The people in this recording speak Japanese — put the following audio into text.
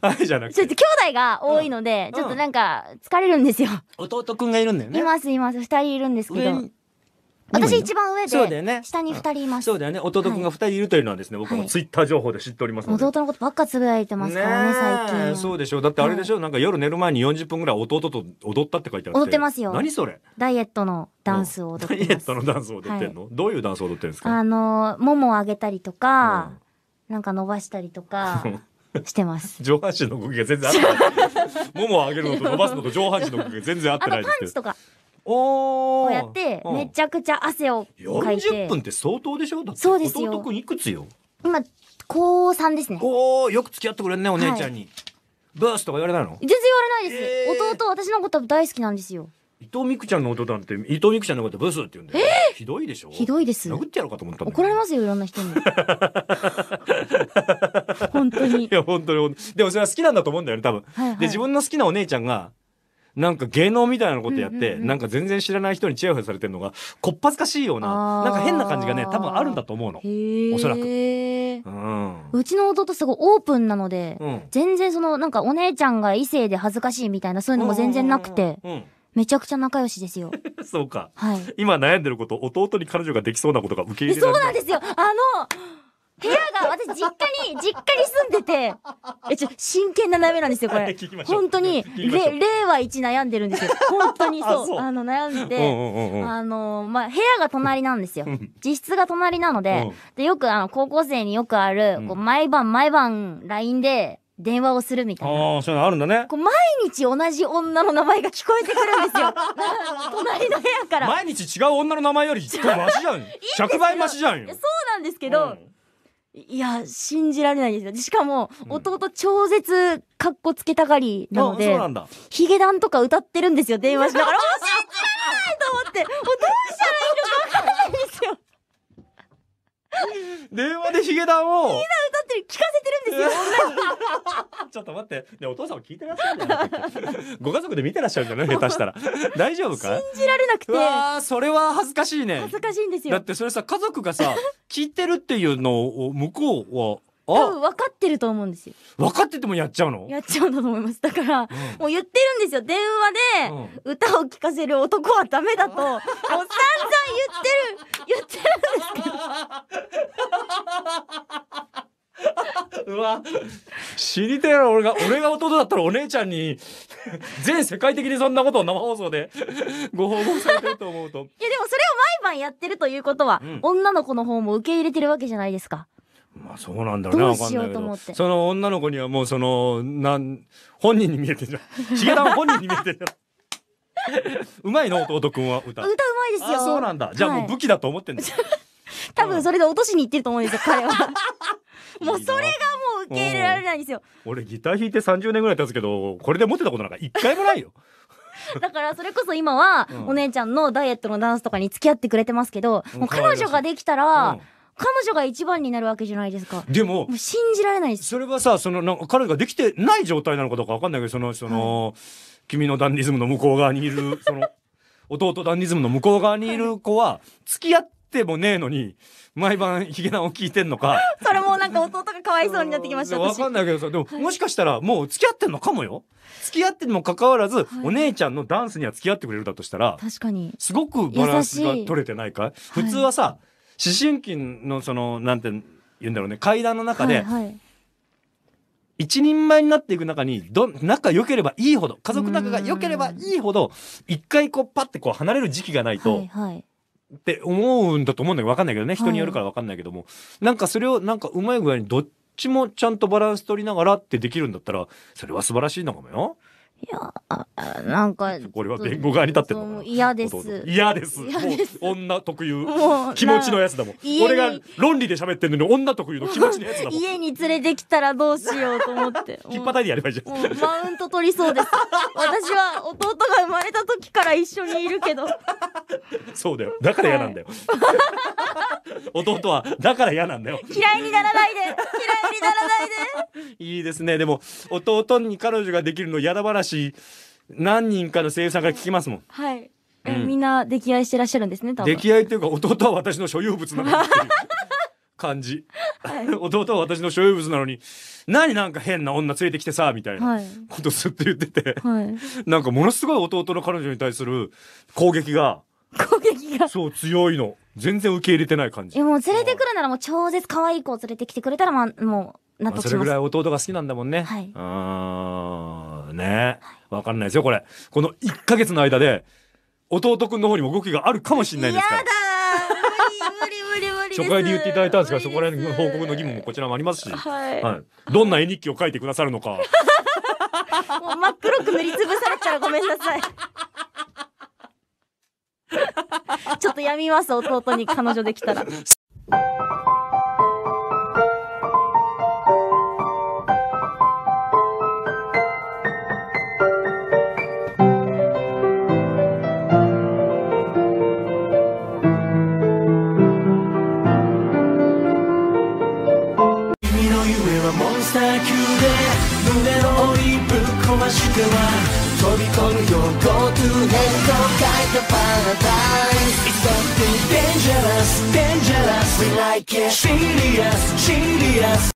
はじゃなくて。ちょっと兄弟が多いので、ちょっとなんか疲れるんですよ。弟くんがいるんだよね。いますいます、二人いるんですけど。私一番上で、ね、下に二人います。そうだよね。弟くんが二人いるというのはですね、はい、僕もツイッター情報で知っておりますので。弟のことばっかつぶやいてますからね、ね最近。そうでしょう。だってあれでしょ、はい、なんか夜寝る前に40分ぐらい弟と踊ったって書いてある。踊ってますよ。何それダイエットのダンスを踊ってダイエットのダンスを踊ってんの、はい、どういうダンスを踊ってるんですかあの、ももを上げたりとか、うん、なんか伸ばしたりとか。してます 上半身の動きが全然合ってない ももを上げるのと伸ばすのと上半身の動きが全然合ってないですけどとかおをやってめちゃくちゃ汗をかいて40分って相当でしょだってそうですよ弟くんいくつよ今高3ですねおおよく付き合ってくれんねお姉ちゃんに、はい、ブースとか言われないの全然言われないです、えー、弟私のこと大好きなんですよ伊藤美久ちゃんの弟なんて伊藤美久ちゃんのことブスって言うんだよ、えー、ひどいでしょひどいです殴ってやろうかと思った怒られますよいろんな人に 本当にいや本当にでもそれは好きなんだと思うんだよね多分、はいはい、で自分の好きなお姉ちゃんがなんか芸能みたいなことやって、なんか全然知らない人にチヤホヤされてるのがこっぱずかしいようななんか変な感じがね多分あるんだと思うのおそらく、うん、うちの弟すごいオープンなので、うん、全然そのなんかお姉ちゃんが異性で恥ずかしいみたいなそういうのも全然なくて、うんうんうん、うんめちゃくちゃ仲良しですよ。そうか。はい。今悩んでること、弟に彼女ができそうなことが受け入れらそうなんですよ。あの、部屋が、私、実家に、実家に住んでて、え、ちょ、真剣な悩みなんですよ、これ聞きま。し本当に、れ令和一悩んでるんですよ。本当にあそう、あの、悩んで、て、あのまあ、部屋が隣なんですよ実質が隣なのでうん、で、よく、あの、高校生によくある、こう、毎晩毎晩、LINE で、電話をするみたいな。ああ、そういうのあるんだね。こう毎日同じ女の名前が聞こえてくるんですよ。隣の部屋から。毎日違う女の名前より100倍マシじゃん。百倍マシじゃんよ。そうなんですけど、うん、いや、信じられないですよ。しかも、弟超絶かっこつけたがりなので、うヒゲダンとか歌ってるんですよ、電話しながら。信じられないと思って、もうどうしたらいいのかわからないんですよ。電話でヒゲダンを。ヒゲダン歌ってる、聞かですよ ちょっと待ってねお父さんも聞いてらっしゃるじゃなご家族で見てらっしゃるじゃない下手したら 大丈夫か信じられなくてあ、それは恥ずかしいね恥ずかしいんですよだってそれさ家族がさ聞いてるっていうのを向こうは多分分かってると思うんですよ分かっててもやっちゃうのやっちゃうんだと思いますだから、うん、もう言ってるんですよ電話で、歌を聴かせる男はダメだと、うん、もう散々言ってる言ってるんですけどうわ死にてえな俺が俺が弟だったらお姉ちゃんに全世界的にそんなことを生放送でご報告されてると思うといやでもそれを毎晩やってるということは、うん、女の子の方も受け入れてるわけじゃないですかまあそうなんだろうな、ね、分かんないその女の子にはもうそのなん本人に見えてるじゃんヒ田本人に見えてるじゃんうまいの弟くんは歌歌うまいですよそうなんだじゃあもう武器だと思ってんだ、はい、多分それで落としにいってると思うんですよ彼は もうそれがもう受け入れられないんですよ。俺ギター弾いて30年ぐらい経つけどこれで持ってたことなんか一回もないよ。だからそれこそ今は、お姉ちゃんのダイエットのダンスとかに付き合ってくれてますけど、もう彼女ができたら、彼女が一番になるわけじゃないですか。でも、も信じられないです。それはさ、その、なんか彼女ができてない状態なのかどうかわかんないけど、その、その、はい、君のダンディズムの向こう側にいる、その、弟ダンディズムの向こう側にいる子は、付き合ってもねえのに、毎晩ヒゲダンを聞いてんのか。それもんか弟がかわいそうになってきました。わかんないけどさ、でも、もしかしたらもう付き合ってんのかもよ。付き合ってもかかわらず、お姉ちゃんのダンスには付き合ってくれるだとしたら、確かに。すごくバランスが取れてないか普通はさ、思春期のその、なんて言うんだろうね、階段の中で、一人前になっていく中に、ど、仲良ければいいほど、家族仲が良ければいいほど、一回こうパッてこう離れる時期がないと、はいはいって思うんだと思うんだけど分かんないけどね人によるから分かんないけども、はい、なんかそれをなんかうまい具合にどっちもちゃんとバランス取りながらってできるんだったらそれは素晴らしいのかもよ。いやなんか これは弁護側に立ってるの嫌です嫌です女特有 気持ちのやつだもん俺が論理で喋ってるのに女特有の気持ちのやつだもん 家に連れてきたらどうしようと思って引っ張りやればいいじゃんマウント取りそうです私は弟が生まれた時から一緒にいるけどそうだよだから嫌なんだよ、弟はだから嫌なんだよ嫌いにならないで嫌いにならないでいいですねでも弟に彼女ができるのやだ話し何人かの声優さんから聞きますもんはい、うんみんな溺愛してらっしゃるんですね多分出来合いっていうか弟は私の所有物なのに 感じはい 弟は私の所有物なのに何なんか変な女連れてきてさみたいなことずっと言っててはい なんかものすごい弟の彼女に対する攻撃が攻撃がそう強いの全然受け入れてない感いじやもう連れてくるならもう超絶可愛い子を連れてきてくれたらまあもう納まあそれぐらい弟が好きなんだもんね、はいあー分ね。わかんないですよ、これ。この1ヶ月の間で、弟くんの方にも動きがあるかもしれないですから。初回で言っていただいたんですが、そこら辺の報告の義務もこちらもありますし、はい、はい、どんな絵日記を書いてくださるのか。もう真っ黒く塗りつぶされゃうごめんなさい。ちょっとやみます、弟に彼女できたら。dangerous, dangerous. We like it serious, serious.